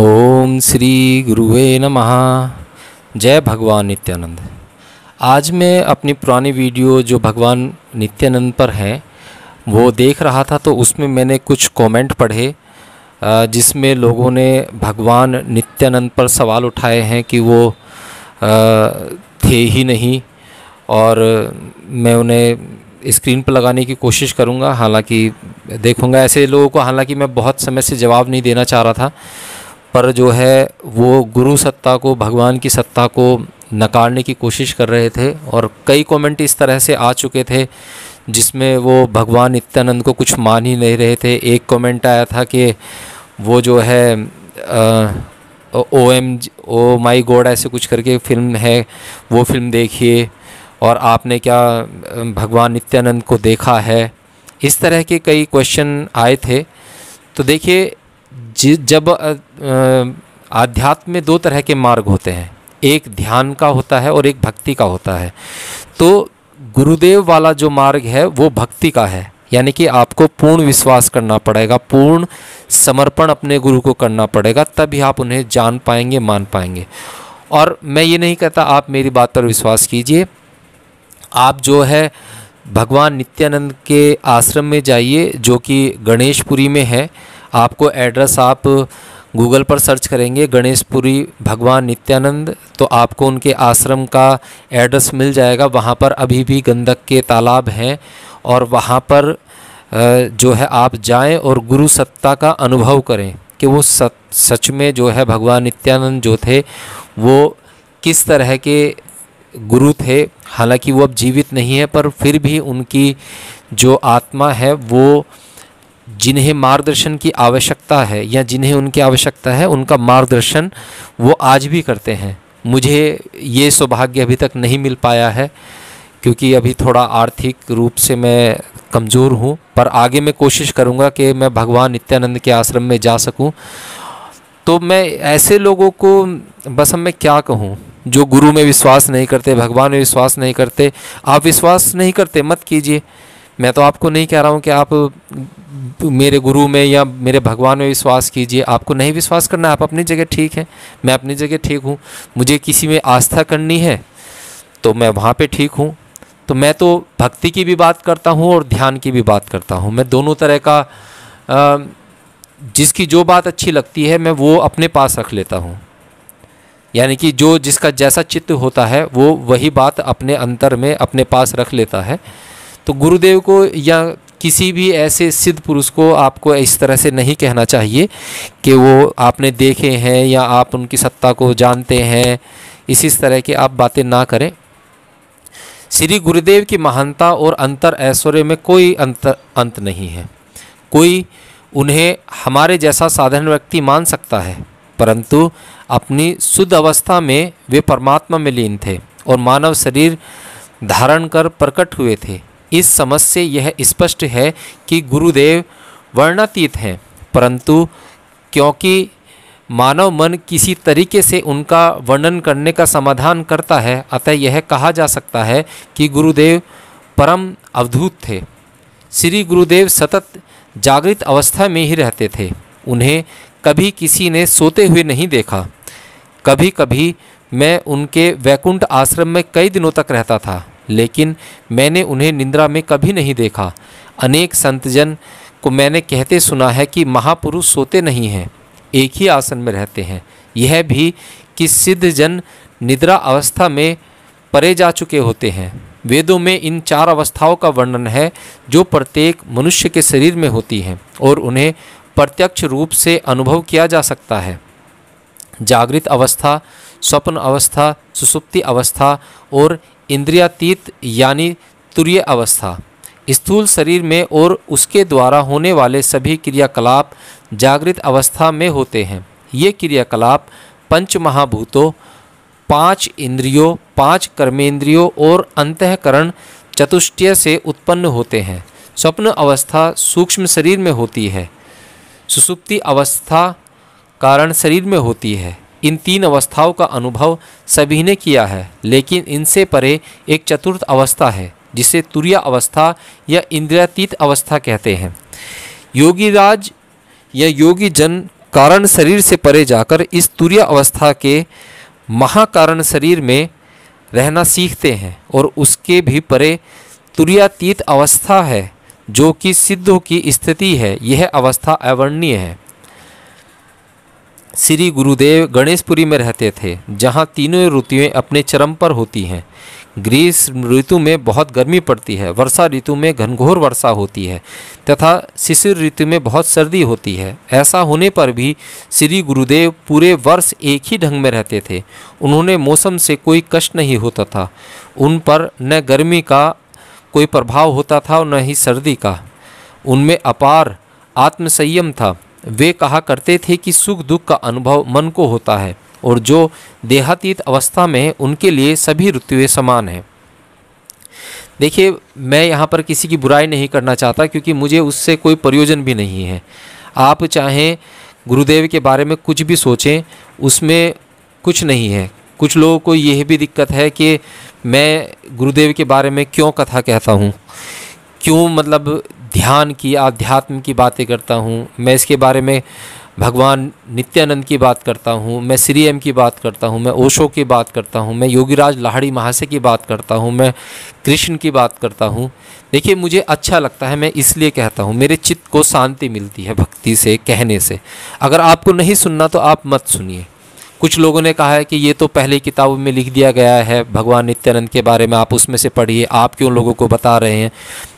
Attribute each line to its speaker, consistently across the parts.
Speaker 1: ओम श्री गुरुवे नमः जय भगवान नित्यानंद आज मैं अपनी पुरानी वीडियो जो भगवान नित्यानंद पर है वो देख रहा था तो उसमें मैंने कुछ कमेंट पढ़े जिसमें लोगों ने भगवान नित्यानंद पर सवाल उठाए हैं कि वो थे ही नहीं और मैं उन्हें स्क्रीन पर लगाने की कोशिश करूँगा हालांकि देखूँगा ऐसे लोगों को हालांकि मैं बहुत समय से जवाब नहीं देना चाह रहा था पर जो है वो गुरु सत्ता को भगवान की सत्ता को नकारने की कोशिश कर रहे थे और कई कमेंट इस तरह से आ चुके थे जिसमें वो भगवान नित्यानंद को कुछ मान ही नहीं रहे थे एक कमेंट आया था कि वो जो है ओ एम ओ माई गॉड ऐसे कुछ करके फिल्म है वो फिल्म देखिए और आपने क्या भगवान नित्यानंद को देखा है इस तरह के कई क्वेश्चन आए थे तो देखिए जब आध्यात्म में दो तरह के मार्ग होते हैं एक ध्यान का होता है और एक भक्ति का होता है तो गुरुदेव वाला जो मार्ग है वो भक्ति का है यानी कि आपको पूर्ण विश्वास करना पड़ेगा पूर्ण समर्पण अपने गुरु को करना पड़ेगा तभी आप उन्हें जान पाएंगे मान पाएंगे और मैं ये नहीं कहता आप मेरी बात पर विश्वास कीजिए आप जो है भगवान नित्यानंद के आश्रम में जाइए जो कि गणेशपुरी में है आपको एड्रेस आप गूगल पर सर्च करेंगे गणेशपुरी भगवान नित्यानंद तो आपको उनके आश्रम का एड्रेस मिल जाएगा वहाँ पर अभी भी गंदक के तालाब हैं और वहाँ पर जो है आप जाएं और गुरु सत्ता का अनुभव करें कि वो सत, सच में जो है भगवान नित्यानंद जो थे वो किस तरह के गुरु थे हालांकि वो अब जीवित नहीं है पर फिर भी उनकी जो आत्मा है वो जिन्हें मार्गदर्शन की आवश्यकता है या जिन्हें उनकी आवश्यकता है उनका मार्गदर्शन वो आज भी करते हैं मुझे ये सौभाग्य अभी तक नहीं मिल पाया है क्योंकि अभी थोड़ा आर्थिक रूप से मैं कमज़ोर हूँ पर आगे मैं कोशिश करूँगा कि मैं भगवान नित्यानंद के आश्रम में जा सकूँ तो मैं ऐसे लोगों को बस अब मैं क्या कहूँ जो गुरु में विश्वास नहीं करते भगवान में विश्वास नहीं करते आप विश्वास नहीं करते मत कीजिए मैं तो आपको नहीं कह रहा हूँ कि आप मेरे गुरु में या मेरे भगवान में विश्वास कीजिए आपको नहीं विश्वास करना आप अपनी जगह ठीक है मैं अपनी जगह ठीक हूँ मुझे किसी में आस्था करनी है तो मैं वहाँ पे ठीक हूँ तो मैं तो भक्ति की भी बात करता हूँ और ध्यान की भी बात करता हूँ मैं दोनों तरह का आ, जिसकी जो बात अच्छी लगती है मैं वो अपने पास रख लेता हूँ यानी कि जो जिसका जैसा चित्त होता है वो वही बात अपने अंतर में अपने पास रख लेता है तो गुरुदेव को या किसी भी ऐसे सिद्ध पुरुष को आपको इस तरह से नहीं कहना चाहिए कि वो आपने देखे हैं या आप उनकी सत्ता को जानते हैं इसी तरह की आप बातें ना करें श्री गुरुदेव की महानता और अंतर ऐश्वर्य में कोई अंतर अंत नहीं है कोई उन्हें हमारे जैसा साधारण व्यक्ति मान सकता है परंतु अपनी शुद्ध अवस्था में वे परमात्मा में लीन थे और मानव शरीर धारण कर प्रकट हुए थे इस समझ से यह स्पष्ट है कि गुरुदेव वर्णातीत हैं परंतु क्योंकि मानव मन किसी तरीके से उनका वर्णन करने का समाधान करता है अतः यह कहा जा सकता है कि गुरुदेव परम अवधूत थे श्री गुरुदेव सतत जागृत अवस्था में ही रहते थे उन्हें कभी किसी ने सोते हुए नहीं देखा कभी कभी मैं उनके वैकुंठ आश्रम में कई दिनों तक रहता था लेकिन मैंने उन्हें निंद्रा में कभी नहीं देखा अनेक संतजन को मैंने कहते सुना है कि महापुरुष सोते नहीं हैं एक ही आसन में रहते हैं यह भी कि सिद्ध जन निद्रा अवस्था में परे जा चुके होते हैं वेदों में इन चार अवस्थाओं का वर्णन है जो प्रत्येक मनुष्य के शरीर में होती हैं और उन्हें प्रत्यक्ष रूप से अनुभव किया जा सकता है जागृत अवस्था स्वप्न अवस्था सुसुप्ति अवस्था और इंद्रियातीत यानी तुरय अवस्था स्थूल शरीर में और उसके द्वारा होने वाले सभी क्रियाकलाप जागृत अवस्था में होते हैं ये क्रियाकलाप पंच महाभूतों पांच इंद्रियों पांच कर्मेंद्रियों और अंतकरण चतुष्टय से उत्पन्न होते हैं स्वप्न अवस्था सूक्ष्म शरीर में होती है सुसुप्ति अवस्था कारण शरीर में होती है इन तीन अवस्थाओं का अनुभव सभी ने किया है लेकिन इनसे परे एक चतुर्थ अवस्था है जिसे तुरिया अवस्था या इंद्रियातीत अवस्था कहते हैं योगीराज या योगी जन कारण शरीर से परे जाकर इस तुरय अवस्था के महाकारण शरीर में रहना सीखते हैं और उसके भी परे तुरैयातीत अवस्था है जो कि सिद्धों की स्थिति है यह अवस्था अवर्णीय है श्री गुरुदेव गणेशपुरी में रहते थे जहाँ तीनों ऋतुएँ अपने चरम पर होती हैं ग्रीष्म ऋतु में बहुत गर्मी पड़ती है वर्षा ऋतु में घनघोर वर्षा होती है तथा शिशिर ऋतु में बहुत सर्दी होती है ऐसा होने पर भी श्री गुरुदेव पूरे वर्ष एक ही ढंग में रहते थे उन्होंने मौसम से कोई कष्ट नहीं होता था उन पर न गर्मी का कोई प्रभाव होता था और न ही सर्दी का उनमें अपार आत्मसंयम था वे कहा करते थे कि सुख दुख का अनुभव मन को होता है और जो देहातीत अवस्था में उनके लिए सभी ऋतुएँ समान हैं देखिए मैं यहाँ पर किसी की बुराई नहीं करना चाहता क्योंकि मुझे उससे कोई प्रयोजन भी नहीं है आप चाहें गुरुदेव के बारे में कुछ भी सोचें उसमें कुछ नहीं है कुछ लोगों को यह भी दिक्कत है कि मैं गुरुदेव के बारे में क्यों कथा कहता हूँ क्यों मतलब ध्यान की आध्यात्म की बातें करता हूँ मैं इसके बारे में भगवान नित्यानंद की बात करता हूँ मैं श्री एम की बात करता हूँ मैं ओशो की बात करता हूँ मैं योगीराज लाहड़ी महाशय की बात करता हूँ मैं कृष्ण की बात करता हूँ देखिए मुझे अच्छा लगता है मैं इसलिए कहता हूँ मेरे चित्त को शांति मिलती है भक्ति से कहने से अगर आपको नहीं सुनना तो आप मत सुनिए कुछ लोगों ने कहा है कि ये तो पहले किताबों में लिख दिया गया है भगवान नित्यानंद के बारे में आप उसमें से पढ़िए आप क्यों लोगों को बता रहे हैं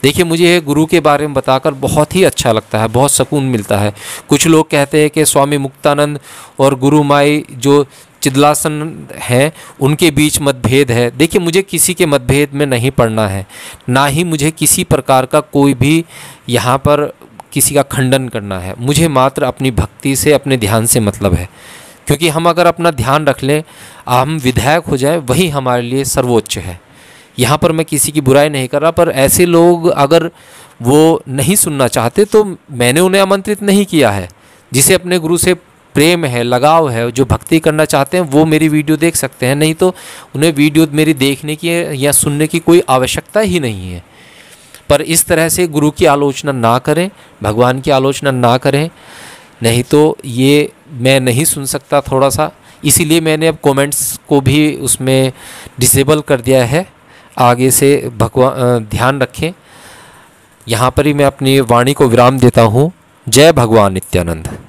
Speaker 1: देखिए मुझे ये गुरु के बारे में बताकर बहुत ही अच्छा लगता है बहुत सुकून मिलता है कुछ लोग कहते हैं कि स्वामी मुक्तानंद और गुरु माई जो चिदलासन हैं उनके बीच मतभेद है देखिए मुझे किसी के मतभेद में नहीं पढ़ना है ना ही मुझे किसी प्रकार का कोई भी यहाँ पर किसी का खंडन करना है मुझे मात्र अपनी भक्ति से अपने ध्यान से मतलब है क्योंकि हम अगर अपना ध्यान रख लें हम विधायक हो जाए वही हमारे लिए सर्वोच्च है यहाँ पर मैं किसी की बुराई नहीं कर रहा पर ऐसे लोग अगर वो नहीं सुनना चाहते तो मैंने उन्हें आमंत्रित नहीं किया है जिसे अपने गुरु से प्रेम है लगाव है जो भक्ति करना चाहते हैं वो मेरी वीडियो देख सकते हैं नहीं तो उन्हें वीडियो मेरी देखने की या सुनने की कोई आवश्यकता ही नहीं है पर इस तरह से गुरु की आलोचना ना करें भगवान की आलोचना ना करें नहीं तो ये मैं नहीं सुन सकता थोड़ा सा इसीलिए मैंने अब कमेंट्स को भी उसमें डिसेबल कर दिया है आगे से भगवा ध्यान रखें यहाँ पर ही मैं अपनी वाणी को विराम देता हूँ जय भगवान नित्यानंद